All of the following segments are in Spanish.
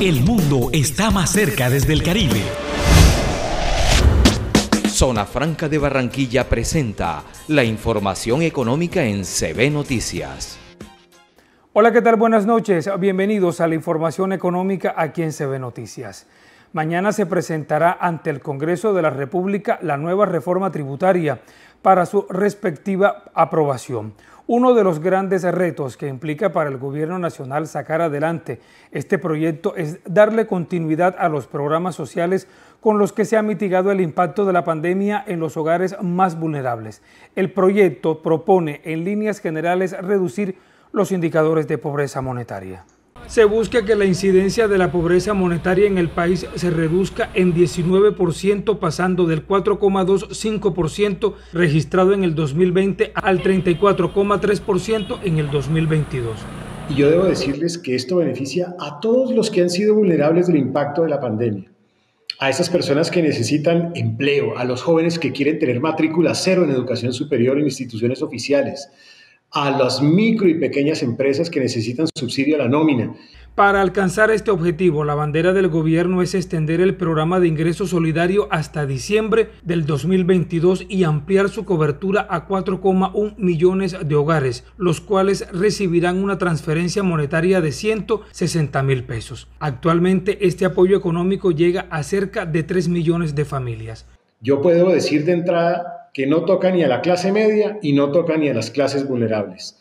El mundo está más cerca desde el Caribe. Zona Franca de Barranquilla presenta la información económica en CB Noticias. Hola, ¿qué tal? Buenas noches. Bienvenidos a la información económica aquí en CB Noticias. Mañana se presentará ante el Congreso de la República la nueva reforma tributaria para su respectiva aprobación uno de los grandes retos que implica para el gobierno nacional sacar adelante este proyecto es darle continuidad a los programas sociales con los que se ha mitigado el impacto de la pandemia en los hogares más vulnerables. El proyecto propone en líneas generales reducir los indicadores de pobreza monetaria se busca que la incidencia de la pobreza monetaria en el país se reduzca en 19%, pasando del 4,25% registrado en el 2020 al 34,3% en el 2022. Y yo debo decirles que esto beneficia a todos los que han sido vulnerables del impacto de la pandemia, a esas personas que necesitan empleo, a los jóvenes que quieren tener matrícula cero en educación superior en instituciones oficiales, a las micro y pequeñas empresas que necesitan subsidio a la nómina. Para alcanzar este objetivo, la bandera del gobierno es extender el programa de ingreso solidario hasta diciembre del 2022 y ampliar su cobertura a 4,1 millones de hogares, los cuales recibirán una transferencia monetaria de 160 mil pesos. Actualmente este apoyo económico llega a cerca de 3 millones de familias. Yo puedo decir de entrada que no toca ni a la clase media y no toca ni a las clases vulnerables.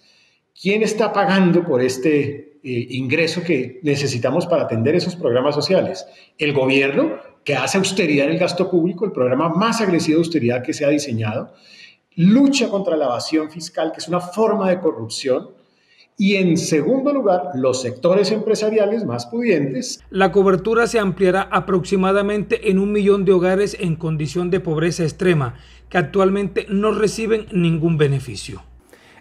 ¿Quién está pagando por este eh, ingreso que necesitamos para atender esos programas sociales? El gobierno, que hace austeridad en el gasto público, el programa más agresivo de austeridad que se ha diseñado, lucha contra la evasión fiscal, que es una forma de corrupción, y en segundo lugar, los sectores empresariales más pudientes. La cobertura se ampliará aproximadamente en un millón de hogares en condición de pobreza extrema, que actualmente no reciben ningún beneficio.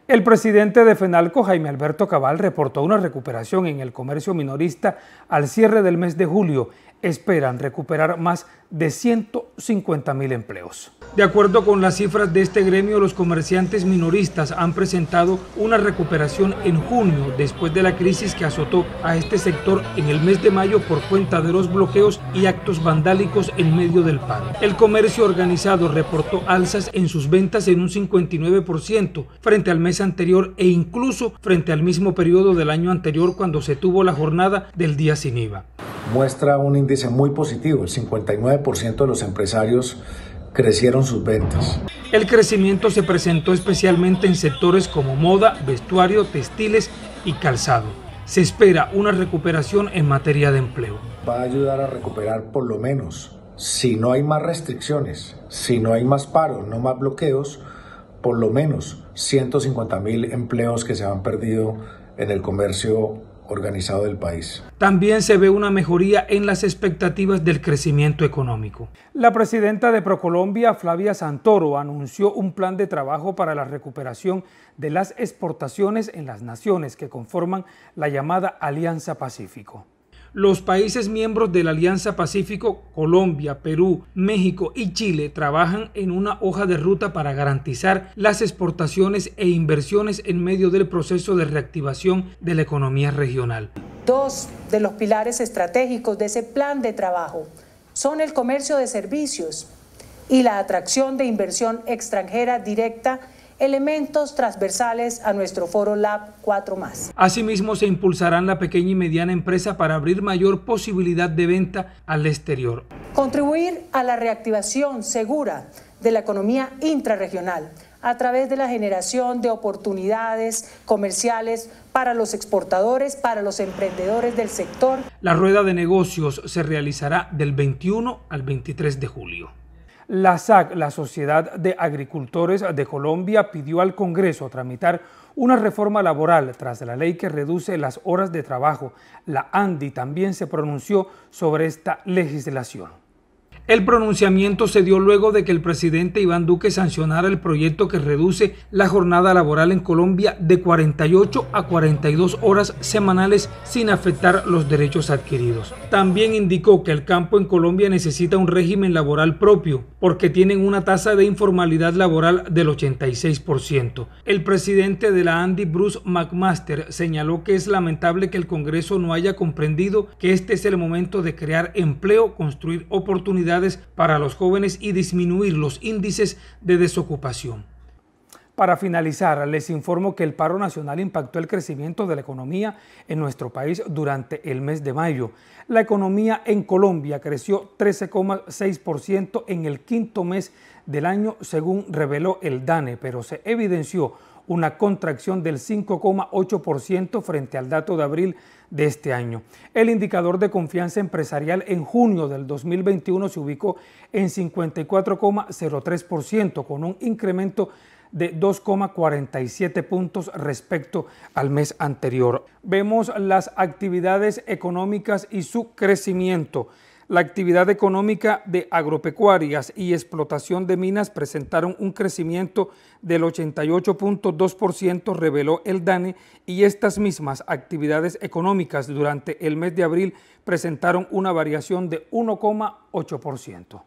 El presidente de FENALCO, Jaime Alberto Cabal, reportó una recuperación en el comercio minorista al cierre del mes de julio, esperan recuperar más de 150 mil empleos. De acuerdo con las cifras de este gremio, los comerciantes minoristas han presentado una recuperación en junio después de la crisis que azotó a este sector en el mes de mayo por cuenta de los bloqueos y actos vandálicos en medio del paro. El comercio organizado reportó alzas en sus ventas en un 59% frente al mes anterior e incluso frente al mismo periodo del año anterior cuando se tuvo la jornada del día sin IVA muestra un índice muy positivo. El 59% de los empresarios crecieron sus ventas. El crecimiento se presentó especialmente en sectores como moda, vestuario, textiles y calzado. Se espera una recuperación en materia de empleo. Va a ayudar a recuperar por lo menos, si no hay más restricciones, si no hay más paros, no más bloqueos, por lo menos 150 mil empleos que se han perdido en el comercio organizado del país. También se ve una mejoría en las expectativas del crecimiento económico. La presidenta de Procolombia, Flavia Santoro, anunció un plan de trabajo para la recuperación de las exportaciones en las naciones que conforman la llamada Alianza Pacífico. Los países miembros de la Alianza Pacífico, Colombia, Perú, México y Chile trabajan en una hoja de ruta para garantizar las exportaciones e inversiones en medio del proceso de reactivación de la economía regional. Dos de los pilares estratégicos de ese plan de trabajo son el comercio de servicios y la atracción de inversión extranjera directa elementos transversales a nuestro foro Lab 4 ⁇ Asimismo, se impulsarán la pequeña y mediana empresa para abrir mayor posibilidad de venta al exterior. Contribuir a la reactivación segura de la economía intrarregional a través de la generación de oportunidades comerciales para los exportadores, para los emprendedores del sector. La rueda de negocios se realizará del 21 al 23 de julio. La SAC, la Sociedad de Agricultores de Colombia, pidió al Congreso tramitar una reforma laboral tras la ley que reduce las horas de trabajo. La ANDI también se pronunció sobre esta legislación. El pronunciamiento se dio luego de que el presidente Iván Duque sancionara el proyecto que reduce la jornada laboral en Colombia de 48 a 42 horas semanales sin afectar los derechos adquiridos. También indicó que el campo en Colombia necesita un régimen laboral propio porque tienen una tasa de informalidad laboral del 86%. El presidente de la Andy Bruce McMaster señaló que es lamentable que el Congreso no haya comprendido que este es el momento de crear empleo, construir oportunidades para los jóvenes y disminuir los índices de desocupación. Para finalizar, les informo que el paro nacional impactó el crecimiento de la economía en nuestro país durante el mes de mayo. La economía en Colombia creció 13,6% en el quinto mes del año, según reveló el DANE, pero se evidenció una contracción del 5,8% frente al dato de abril de este año. El indicador de confianza empresarial en junio del 2021 se ubicó en 54,03% con un incremento de 2,47 puntos respecto al mes anterior. Vemos las actividades económicas y su crecimiento. La actividad económica de agropecuarias y explotación de minas presentaron un crecimiento del 88.2%, reveló el DANE, y estas mismas actividades económicas durante el mes de abril presentaron una variación de 1,8%.